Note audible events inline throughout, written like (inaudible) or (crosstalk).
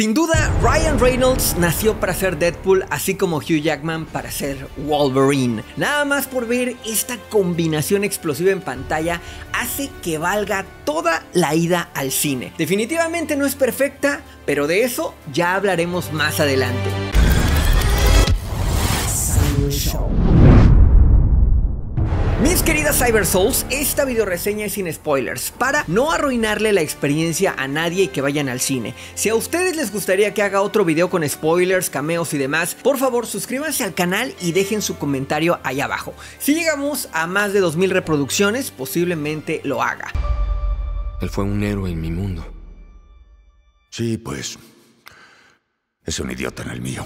Sin duda, Ryan Reynolds nació para ser Deadpool, así como Hugh Jackman para ser Wolverine. Nada más por ver esta combinación explosiva en pantalla hace que valga toda la ida al cine. Definitivamente no es perfecta, pero de eso ya hablaremos más adelante. Mis queridas Cyber Souls, esta video reseña es sin spoilers, para no arruinarle la experiencia a nadie y que vayan al cine. Si a ustedes les gustaría que haga otro video con spoilers, cameos y demás, por favor suscríbanse al canal y dejen su comentario ahí abajo. Si llegamos a más de 2000 reproducciones, posiblemente lo haga. Él fue un héroe en mi mundo. Sí, pues... Es un idiota en el mío.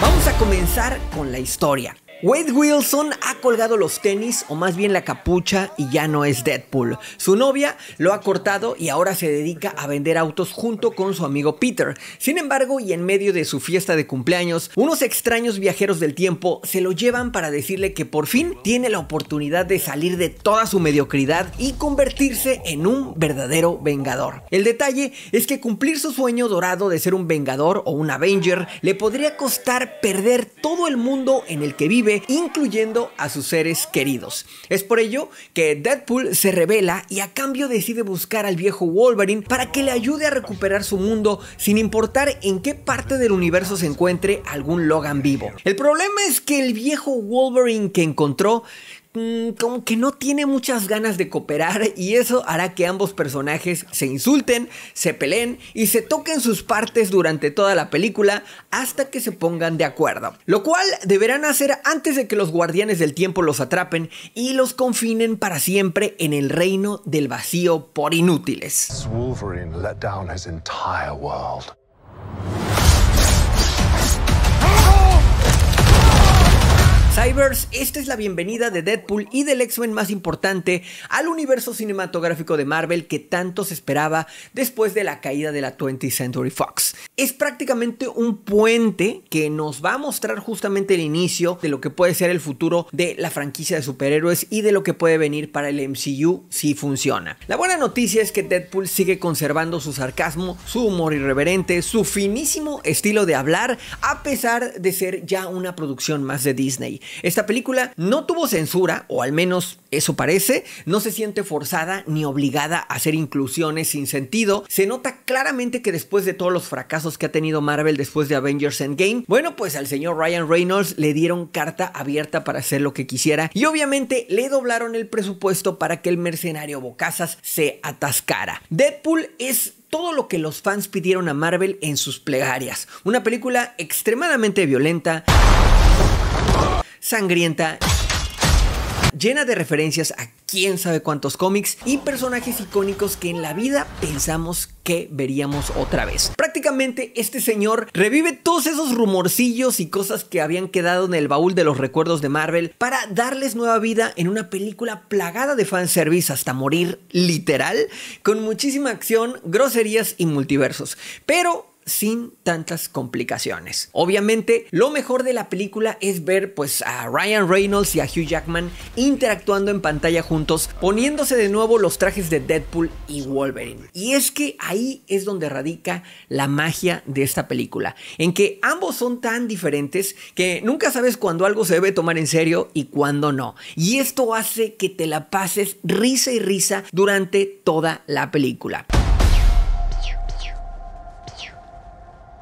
Vamos a comenzar con la historia. Wade Wilson ha colgado los tenis o más bien la capucha y ya no es Deadpool. Su novia lo ha cortado y ahora se dedica a vender autos junto con su amigo Peter. Sin embargo, y en medio de su fiesta de cumpleaños, unos extraños viajeros del tiempo se lo llevan para decirle que por fin tiene la oportunidad de salir de toda su mediocridad y convertirse en un verdadero vengador. El detalle es que cumplir su sueño dorado de ser un vengador o un Avenger le podría costar perder todo el mundo en el que vive incluyendo a sus seres queridos. Es por ello que Deadpool se revela y a cambio decide buscar al viejo Wolverine para que le ayude a recuperar su mundo sin importar en qué parte del universo se encuentre algún Logan vivo. El problema es que el viejo Wolverine que encontró Mm, como que no tiene muchas ganas de cooperar y eso hará que ambos personajes se insulten, se peleen y se toquen sus partes durante toda la película hasta que se pongan de acuerdo. Lo cual deberán hacer antes de que los guardianes del tiempo los atrapen y los confinen para siempre en el reino del vacío por inútiles. Wolverine Divers, esta es la bienvenida de Deadpool y del X-Men más importante al universo cinematográfico de Marvel que tanto se esperaba después de la caída de la 20th Century Fox. Es prácticamente un puente que nos va a mostrar justamente el inicio de lo que puede ser el futuro de la franquicia de superhéroes y de lo que puede venir para el MCU si funciona. La buena noticia es que Deadpool sigue conservando su sarcasmo, su humor irreverente, su finísimo estilo de hablar, a pesar de ser ya una producción más de Disney. Esta película no tuvo censura, o al menos eso parece, no se siente forzada ni obligada a hacer inclusiones sin sentido. Se nota claramente que después de todos los fracasos que ha tenido Marvel después de Avengers Endgame, bueno, pues al señor Ryan Reynolds le dieron carta abierta para hacer lo que quisiera y obviamente le doblaron el presupuesto para que el mercenario Bocazas se atascara. Deadpool es todo lo que los fans pidieron a Marvel en sus plegarias. Una película extremadamente violenta sangrienta llena de referencias a quién sabe cuántos cómics y personajes icónicos que en la vida pensamos que veríamos otra vez. Prácticamente este señor revive todos esos rumorcillos y cosas que habían quedado en el baúl de los recuerdos de Marvel para darles nueva vida en una película plagada de fanservice hasta morir literal, con muchísima acción, groserías y multiversos. Pero sin tantas complicaciones. Obviamente, lo mejor de la película es ver pues a Ryan Reynolds y a Hugh Jackman interactuando en pantalla juntos, poniéndose de nuevo los trajes de Deadpool y Wolverine. Y es que ahí es donde radica la magia de esta película, en que ambos son tan diferentes que nunca sabes cuándo algo se debe tomar en serio y cuándo no. Y esto hace que te la pases risa y risa durante toda la película.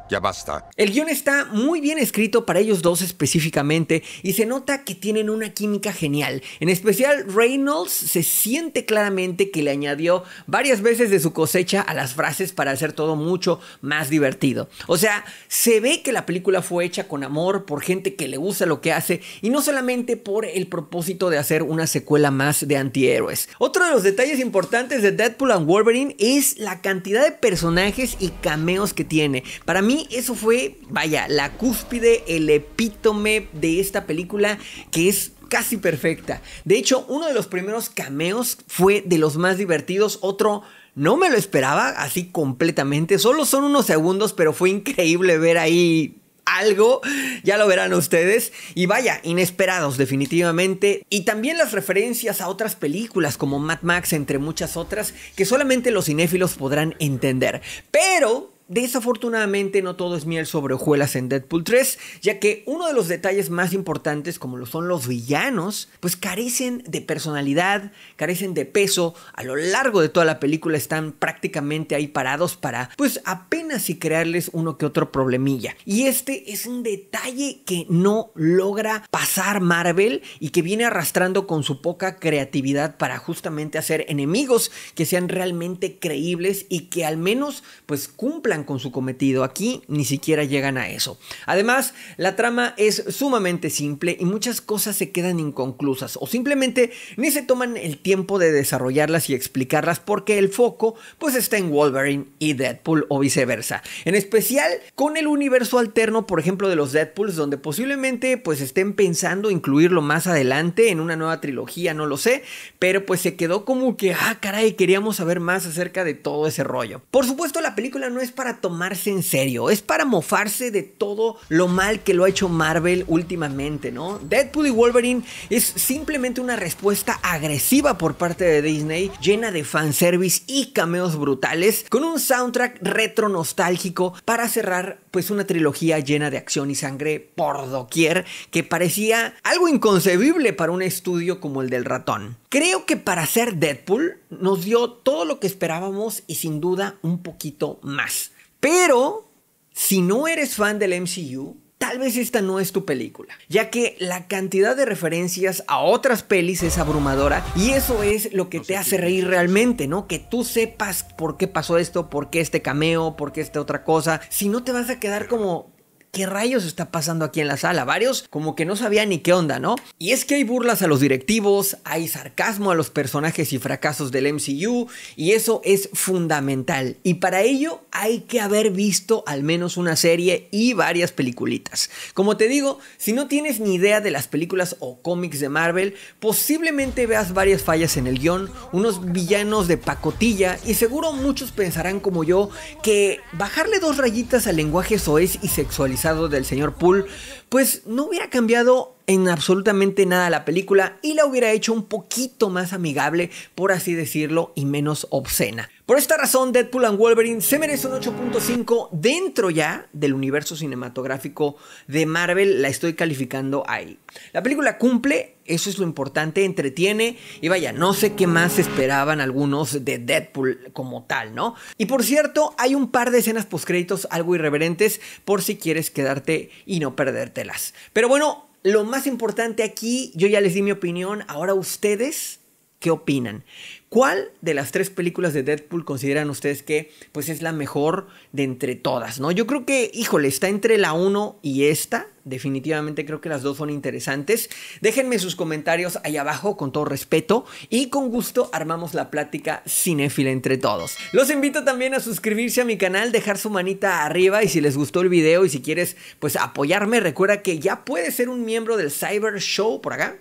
Ya basta. El guión está muy bien escrito para ellos dos específicamente y se nota que tienen una química genial. En especial, Reynolds se siente claramente que le añadió varias veces de su cosecha a las frases para hacer todo mucho más divertido. O sea, se ve que la película fue hecha con amor por gente que le gusta lo que hace y no solamente por el propósito de hacer una secuela más de antihéroes. Otro de los detalles importantes de Deadpool and Wolverine es la cantidad de personajes y cameos que tiene. Para mí, eso fue, vaya, la cúspide, el epítome de esta película que es casi perfecta. De hecho, uno de los primeros cameos fue de los más divertidos, otro no me lo esperaba así completamente, solo son unos segundos, pero fue increíble ver ahí algo, ya lo verán ustedes. Y vaya, inesperados definitivamente. Y también las referencias a otras películas como Mad Max, entre muchas otras, que solamente los cinéfilos podrán entender. Pero Desafortunadamente no todo es miel sobre hojuelas en Deadpool 3, ya que uno de los detalles más importantes como lo son los villanos, pues carecen de personalidad, carecen de peso, a lo largo de toda la película están prácticamente ahí parados para pues apenas si crearles uno que otro problemilla. Y este es un detalle que no logra pasar Marvel y que viene arrastrando con su poca creatividad para justamente hacer enemigos que sean realmente creíbles y que al menos pues cumplan con su cometido. Aquí ni siquiera llegan a eso. Además, la trama es sumamente simple y muchas cosas se quedan inconclusas o simplemente ni se toman el tiempo de desarrollarlas y explicarlas porque el foco pues está en Wolverine y Deadpool o viceversa. En especial con el universo alterno, por ejemplo, de los Deadpools donde posiblemente pues estén pensando incluirlo más adelante en una nueva trilogía, no lo sé, pero pues se quedó como que, ah, caray, queríamos saber más acerca de todo ese rollo. Por supuesto, la película no es para tomarse en serio, es para mofarse de todo lo mal que lo ha hecho Marvel últimamente, ¿no? Deadpool y Wolverine es simplemente una respuesta agresiva por parte de Disney, llena de fanservice y cameos brutales, con un soundtrack retro nostálgico para cerrar pues una trilogía llena de acción y sangre por doquier que parecía algo inconcebible para un estudio como el del ratón. Creo que para ser Deadpool nos dio todo lo que esperábamos y sin duda un poquito más. Pero, si no eres fan del MCU, tal vez esta no es tu película, ya que la cantidad de referencias a otras pelis es abrumadora y eso es lo que te hace reír realmente, ¿no? Que tú sepas por qué pasó esto, por qué este cameo, por qué esta otra cosa. Si no te vas a quedar como, ¿qué rayos está pasando aquí en la sala? Varios como que no sabían ni qué onda, ¿no? Y es que hay burlas a los directivos, hay sarcasmo a los personajes y fracasos del MCU, y eso es fundamental. Y para ello hay que haber visto al menos una serie y varias peliculitas. Como te digo, si no tienes ni idea de las películas o cómics de Marvel, posiblemente veas varias fallas en el guión, unos villanos de pacotilla, y seguro muchos pensarán como yo que bajarle dos rayitas al lenguaje soez y sexualizar del señor Poole, pues no hubiera cambiado en absolutamente nada la película y la hubiera hecho un poquito más amigable, por así decirlo, y menos obscena. Por esta razón, Deadpool and Wolverine se merece un 8.5 dentro ya del universo cinematográfico de Marvel. La estoy calificando ahí. La película cumple, eso es lo importante, entretiene y vaya, no sé qué más esperaban algunos de Deadpool como tal, ¿no? Y por cierto, hay un par de escenas postcréditos algo irreverentes por si quieres quedarte y no perdértelas. Pero bueno, lo más importante aquí, yo ya les di mi opinión, ahora ustedes, ¿qué opinan? ¿Cuál de las tres películas de Deadpool consideran ustedes que pues es la mejor de entre todas, no? Yo creo que, híjole, está entre la 1 y esta. Definitivamente creo que las dos son interesantes. Déjenme sus comentarios ahí abajo con todo respeto y con gusto armamos la plática cinéfila entre todos. Los invito también a suscribirse a mi canal, dejar su manita arriba y si les gustó el video y si quieres pues apoyarme, recuerda que ya puedes ser un miembro del Cyber Show por acá.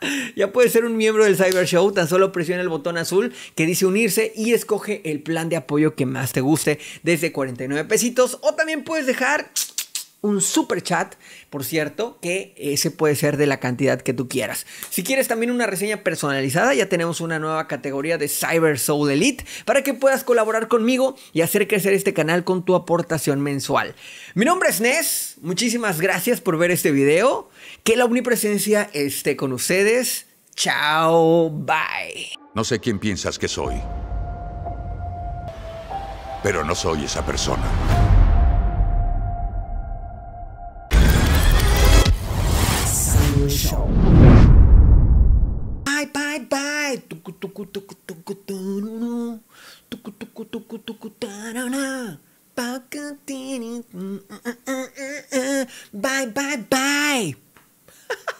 (laughs) ya puedes ser un miembro del Cyber Show, tan solo presiona el botón azul que dice unirse y escoge el plan de apoyo que más te guste desde 49 pesitos o también puedes dejar un super chat, por cierto, que ese puede ser de la cantidad que tú quieras. Si quieres también una reseña personalizada, ya tenemos una nueva categoría de Cyber Soul Elite para que puedas colaborar conmigo y hacer crecer este canal con tu aportación mensual. Mi nombre es Nes, muchísimas gracias por ver este video, que la omnipresencia esté con ustedes Chao, bye. No sé quién piensas que soy, pero no soy esa persona. Bye bye bye. Tucu tucu tucu tucu tucu tucu tucu tucu tana pa que mm, mm, mm, Bye bye bye. (laughs)